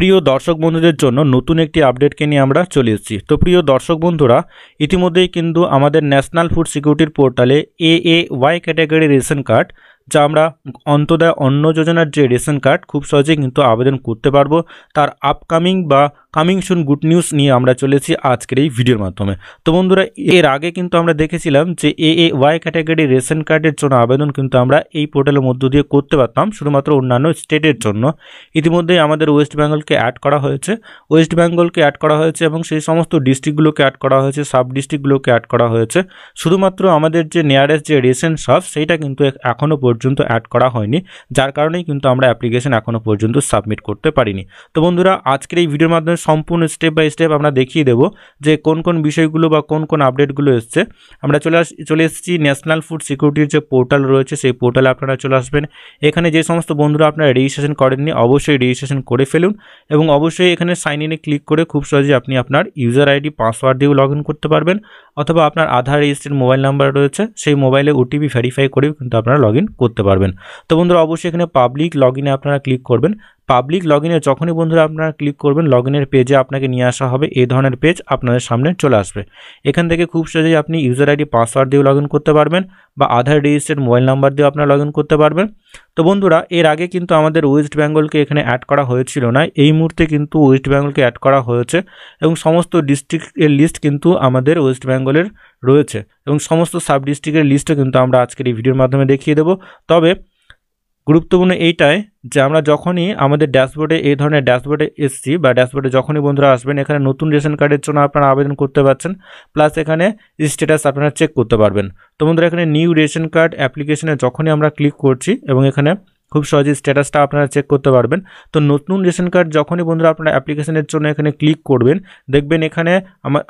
প্রিয় দর্শক বন্ধুদের জন্য নতুন একটি আপডেটকে নিয়ে আমরা চলে এসেছি তো প্রিয় দর্শক বন্ধুরা ইতিমধ্যেই কিন্তু আমাদের ন্যাশনাল ফুড সিকিউরিটির পোর্টালে A A Y category ration card যা আমরা অন্তদয় অন্ন যোজনার যে রেশন কার্ড খুব সহজেই কিন্তু আবেদন করতে পারবো তার আপকামিং বা কামিং শুন গুড নিউজ নিয়ে আমরা চলেছি আজকের এই ভিডিওর মাধ্যমে তো বন্ধুরা এর আগে কিন্তু আমরা দেখেছিলাম যে A A Y category ration কার্ডের জন্য আবেদন কিন্তু আমরা এই পোর্টালের মধ্য দিয়ে করতে পারতাম শুধুমাত্র অন্যান্য স্টেটের জন্য ইতিমধ্যেই আমাদের ওয়েস্ট বেঙ্গলকে অ্যাড করা হয়েছে ওয়েস্ট বেঙ্গলকে অ্যাড করা হয়েছে এবং সেই সমস্ত ডিস্ট্রিক্টগুলোকে অ্যাড করা হয়েছে সাব ডিস্ট্রিক্টগুলোকে অ্যাড করা হয়েছে শুধুমাত্র আমাদের যে নিয়ারেস্ট যে রেশন সব সেইটা কিন্তু এখনও পর্যন্ত অ্যাড করা হয়নি যার কারণেই কিন্তু আমরা অ্যাপ্লিকেশন এখনও পর্যন্ত সাবমিট করতে পারিনি তো বন্ধুরা আজকের এই ভিডিওর মাধ্যমে সম্পূর্ণ স্টেপ বাই স্টেপ আমরা দেখিয়ে দেবো যে কোন কোন বিষয়গুলো বা কোন কোন আপডেটগুলো এসছে আমরা চলে আস চলে এসেছি ন্যাশনাল ফুড সিকিউরিটির যে পোর্টাল রয়েছে সেই পোর্টালে আপনারা চলে আসবেন এখানে যে সমস্ত বন্ধুরা আপনারা রেজিস্ট্রেশন করেননি অবশ্যই রেজিস্ট্রেশন করে ফেলুন এবং অবশ্যই এখানে সাইন ইনে ক্লিক করে খুব সহজে আপনি আপনার ইউজার আইডি পাসওয়ার্ড দিয়েও লগ করতে পারবেন অথবা আপনার আধার রেজিস্টার্ড মোবাইল নাম্বার রয়েছে সেই মোবাইলে ওটিপি ভেরিফাই করেও কিন্তু আপনারা লগ করতে পারবেন তো বন্ধুরা অবশ্যই এখানে পাবলিক লগ ইনে আপনারা ক্লিক করবেন পাবলিক লগ ইনে যখনই বন্ধুরা আপনারা ক্লিক করবেন লগ ইনের পেজে আপনাকে নিয়ে আসা হবে এই ধরনের পেজ আপনাদের সামনে চলে আসবে এখান থেকে খুব সহজেই আপনি ইউজার আইডি পাসওয়ার্ড দিয়েও লগ করতে পারবেন বা আধার রেজিস্টার্ড মোবাইল নাম্বার দিয়েও আপনারা লগ করতে পারবেন তো বন্ধুরা এর আগে কিন্তু আমাদের ওয়েস্ট বেঙ্গলকে এখানে অ্যাড করা হয়েছিল না এই মুহূর্তে কিন্তু ওয়েস্ট বেঙ্গলকে অ্যাড করা হয়েছে এবং সমস্ত ডিস্ট্রিক্টের লিস্ট কিন্তু আমাদের ওয়েস্ট বেঙ্গলের রয়েছে এবং সমস্ত সাব ডিস্ট্রিক্টের লিস্টও কিন্তু আমরা আজকের এই ভিডিওর মাধ্যমে দেখিয়ে দেব তবে গুরুত্বপূর্ণ এইটাই যে আমরা যখনই আমাদের ড্যাশবোর্ডে এই ধরনের ড্যাশবোর্ডে এসছি বা ড্যাশবোর্ডে যখনই বন্ধুরা আসবেন এখানে নতুন রেশন কার্ডের জন্য আপনারা আবেদন করতে পারছেন প্লাস এখানে স্ট্যাটাস আপনারা চেক করতে পারবেন তো বন্ধুরা এখানে নিউ রেশন কার্ড অ্যাপ্লিকেশনে যখনই আমরা ক্লিক করছি এবং এখানে খুব সহজে স্ট্যাটাসটা আপনারা চেক করতে পারবেন তো নতুন রেশন কার্ড যখনই বন্ধুরা আপনারা অ্যাপ্লিকেশনের জন্য এখানে ক্লিক করবেন দেখবেন এখানে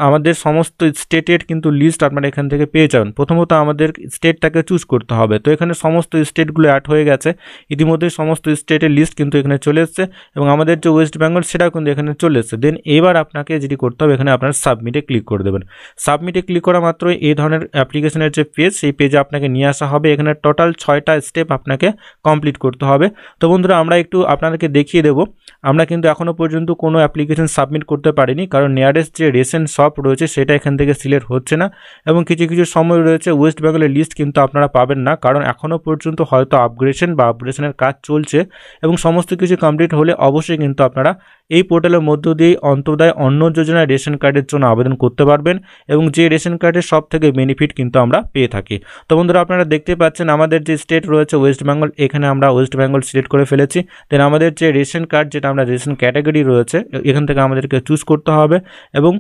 আমাদের সমস্ত স্টেটের কিন্তু লিস্ট আপনারা এখান থেকে পেয়ে যাবেন প্রথমত আমাদের স্টেটটাকে চুজ করতে হবে তো এখানে সমস্ত স্টেটগুলো অ্যাড হয়ে গেছে ইতিমধ্যে সমস্ত স্টেটের লিস্ট কিন্তু এখানে চলে এসছে এবং আমাদের যে ওয়েস্ট বেঙ্গল সেটাও কিন্তু এখানে চলে এসছে দেন এবার আপনাকে যেটি করতে হবে এখানে আপনার সাবমিটে ক্লিক করে দেবেন সাবমিটে ক্লিক করা মাত্র এই ধরনের অ্যাপ্লিকেশনের যে পেজ সেই পেজে আপনাকে নিয়ে আসা হবে এখানে টোটাল ছয়টা স্টেপ আপনাকে কমপ্লিট করতে হবে তো বন্ধুরা আমরা একটু আপনাদেরকে দেখিয়ে দেবো আমরা কিন্তু এখনও পর্যন্ত কোনো অ্যাপ্লিকেশন সাবমিট করতে পারিনি কারণ নিয়ারেস্ট যে রেশন শপ রয়েছে সেটা এখান থেকে সিলেক্ট হচ্ছে না এবং কিছু কিছু সময় রয়েছে ওয়েস্ট বেঙ্গলের লিস্ট কিন্তু আপনারা পাবেন না কারণ এখনও পর্যন্ত হয়তো আপগ্রেশন বা আপগ্রেশনের কাজ চলছে এবং সমস্ত কিছু কমপ্লিট হলে অবশ্যই কিন্তু আপনারা এই পোর্টালের মধ্য দিয়ে অন্তর্দায় অন্য যোজনায় রেশন কার্ডের জন্য আবেদন করতে পারবেন এবং যে রেশন কার্ডের সব থেকে বেনিফিট কিন্তু আমরা পেয়ে থাকি তো বন্ধুরা আপনারা দেখতে পাচ্ছেন আমাদের যে স্টেট রয়েছে ওয়েস্ট বেঙ্গল এখানে আমরা ওয়েস্ট বেঙ্গল সিলেক্ট করে ফেলেছি দেন আমাদের যে রেশন কার্ড যেটা আমরা রেশন ক্যাটাগরি রয়েছে এখান থেকে আমাদেরকে চুজ করতে হবে এবং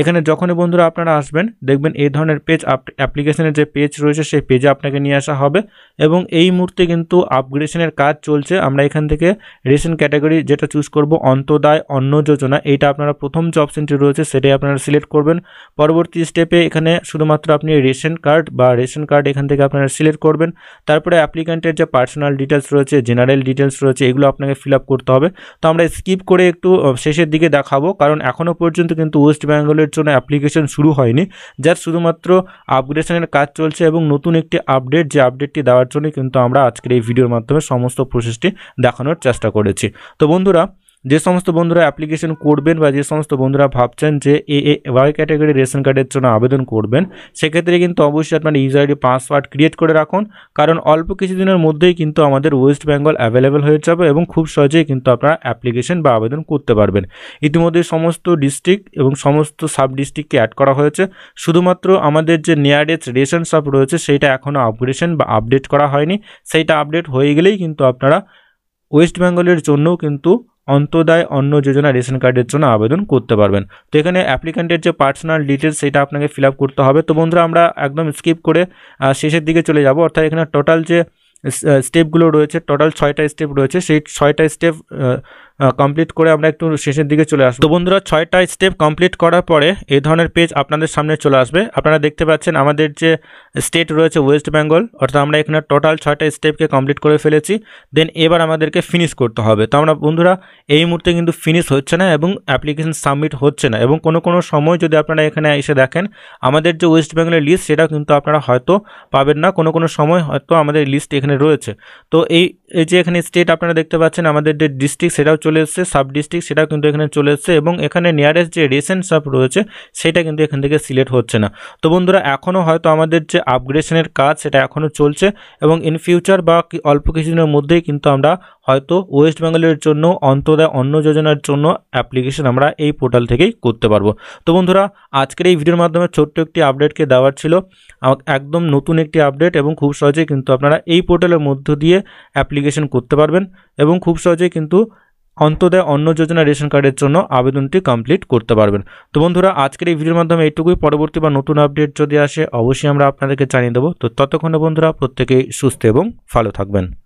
এখানে যখনই বন্ধুরা আপনারা আসবেন দেখবেন এই ধরনের পেজ অ্যাপ্লিকেশনের যে পেজ রয়েছে সেই পেজে আপনাকে নিয়ে আসা হবে এবং এই মুহূর্তে কিন্তু আপগ্রেডেশনের কাজ চলছে আমরা এখান থেকে রেশন ক্যাটাগরি যেটা চুজ করব অন্তদায় অন্ন যোজনা এইটা আপনারা প্রথম যে অপশানটি রয়েছে সেটাই আপনারা সিলেক্ট করবেন পরবর্তী স্টেপে এখানে শুধুমাত্র আপনি রেশন কার্ড বা রেশন কার্ড এখান থেকে আপনারা সিলেক্ট করবেন তারপরে অ্যাপ্লিকেন্টের যে পার্সোনাল ডিটেলস রয়েছে জেনারেল ডিটেলস রয়েছে এগুলো আপনাকে ফিল করতে হবে তো আমরা স্কিপ করে একটু শেষের দিকে দেখাবো কারণ এখনও পর্যন্ত কিন্তু ওয়েস্ট বেঙ্গলের আপডেটের জন্য অ্যাপ্লিকেশন শুরু হয়নি যার শুধুমাত্র আপগ্রেশনের কাজ চলছে এবং নতুন একটি আপডেট যে আপডেটটি দেওয়ার জন্য কিন্তু আমরা আজকের এই ভিডিওর মাধ্যমে সমস্ত প্রসেসটি দেখানোর চেষ্টা করেছি তো বন্ধুরা যে সমস্ত বন্ধুরা অ্যাপ্লিকেশন করবেন বা যে সমস্ত বন্ধুরা ভাবছেন যে A A Y category ration কার্ডের জন্য আবেদন করবেন সেক্ষেত্রে কিন্তু অবশ্যই আপনার ইউজার আইডি পাসওয়ার্ড ক্রিয়েট করে রাখুন কারণ অল্প কিছুদিনের মধ্যেই কিন্তু আমাদের ওয়েস্ট বেঙ্গল অ্যাভেলেবেল হয়ে যাবে এবং খুব সহজেই কিন্তু আপনারা অ্যাপ্লিকেশন বা আবেদন করতে পারবেন ইতিমধ্যে সমস্ত ডিস্ট্রিক্ট এবং সমস্ত সাব ডিস্ট্রিক্টকে অ্যাড করা হয়েছে শুধুমাত্র আমাদের যে নিয়ারেস্ট রেশন শপ রয়েছে সেইটা এখনও আপগ্রেশন বা আপডেট করা হয়নি সেইটা আপডেট হয়ে গেলেই কিন্তু আপনারা ওয়েস্ট বেঙ্গলের জন্যও কিন্তু অন্তদায় অন্য যোজনা রেশন কার্ডের জন্য আবেদন করতে পারবেন তো এখানে অ্যাপ্লিকেন্টের যে পার্সোনাল ডিটেলস সেটা আপনাকে ফিল করতে হবে তো বন্ধুরা আমরা একদম স্কিপ করে শেষের দিকে চলে যাব অর্থাৎ এখানে টোটাল যে স্টেপগুলো রয়েছে টোটাল ছয়টা স্টেপ রয়েছে সেই ছয়টা স্টেপ কমপ্লিট করে আমরা একটু শেষের দিকে চলে আসবো তো বন্ধুরা ছয়টা স্টেপ কমপ্লিট করার পরে এই ধরনের পেজ আপনাদের সামনে চলে আসবে আপনারা দেখতে পাচ্ছেন আমাদের যে স্টেট রয়েছে ওয়েস্ট বেঙ্গল অর্থাৎ আমরা এখানে টোটাল ছয়টা স্টেপকে কমপ্লিট করে ফেলেছি দেন এবার আমাদেরকে ফিনিশ করতে হবে তো আমরা বন্ধুরা এই মুহূর্তে কিন্তু ফিনিশ হচ্ছে না এবং অ্যাপ্লিকেশন সাবমিট হচ্ছে না এবং কোনো কোনো সময় যদি আপনারা এখানে এসে দেখেন আমাদের যে ওয়েস্ট বেঙ্গলের লিস্ট সেটা কিন্তু আপনারা হয়তো পাবেন না কোনো কোনো সময় হয়তো আমাদের লিস্ট এখানে এখানে রয়েছে তো এই এই যে এখানে স্টেট আপনারা দেখতে পাচ্ছেন আমাদের যে ডিস্ট্রিক্ট সেটাও চলে এসছে সাব ডিস্ট্রিক্ট সেটাও কিন্তু এখানে চলে এসছে এবং এখানে নিয়ারেস্ট যে রেসেন্ট সাব রয়েছে সেটা কিন্তু এখান থেকে সিলেক্ট হচ্ছে না তো বন্ধুরা এখনও হয়তো আমাদের যে আপগ্রেশনের কাজ সেটা এখনও চলছে এবং ইন ফিউচার বা অল্প কিছুদিনের মধ্যেই কিন্তু আমরা হয়তো ওয়েস্ট বেঙ্গলের জন্য অন্তদায় অন্ন যোজনার জন্য অ্যাপ্লিকেশন আমরা এই পোর্টাল থেকেই করতে পারবো তো বন্ধুরা আজকের এই ভিডিওর মাধ্যমে ছোট্ট একটি আপডেটকে দেওয়ার ছিল একদম নতুন একটি আপডেট এবং খুব সহজে কিন্তু আপনারা এই পোর্টালের মধ্য দিয়ে অ্যাপ্লিকেশন করতে পারবেন এবং খুব সহজেই কিন্তু অন্তদায় অন্ন যোজনা রেশন কার্ডের জন্য আবেদনটি কমপ্লিট করতে পারবেন তো বন্ধুরা আজকের এই ভিডিওর মাধ্যমে এইটুকুই পরবর্তী বা নতুন আপডেট যদি আসে অবশ্যই আমরা আপনাদেরকে জানিয়ে দেবো তো ততক্ষণে বন্ধুরা প্রত্যেকেই সুস্থ এবং ভালো থাকবেন